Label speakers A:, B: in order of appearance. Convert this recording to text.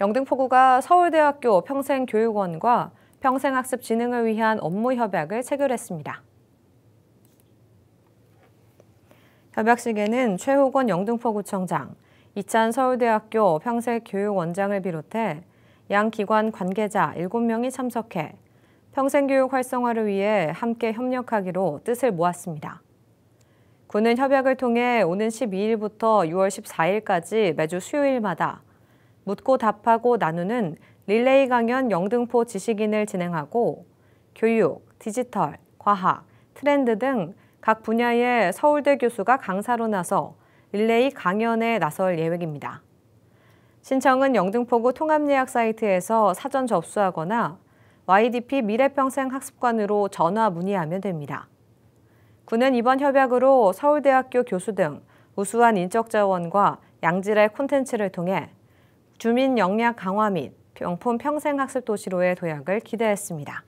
A: 영등포구가 서울대학교 평생교육원과 평생학습 진흥을 위한 업무 협약을 체결했습니다. 협약식에는 최호건 영등포구청장, 이찬 서울대학교 평생교육원장을 비롯해 양 기관 관계자 7명이 참석해 평생교육 활성화를 위해 함께 협력하기로 뜻을 모았습니다. 군은 협약을 통해 오는 12일부터 6월 14일까지 매주 수요일마다 묻고 답하고 나누는 릴레이 강연 영등포 지식인을 진행하고 교육, 디지털, 과학, 트렌드 등 각 분야의 서울대 교수가 강사로 나서 릴레이 강연에 나설 예획입니다 신청은 영등포구 통합예약 사이트에서 사전 접수하거나 YDP 미래평생학습관으로 전화 문의하면 됩니다. 군은 이번 협약으로 서울대학교 교수 등 우수한 인적 자원과 양질의 콘텐츠를 통해 주민 역량 강화 및 명품 평생학습 도시로의 도약을 기대했습니다.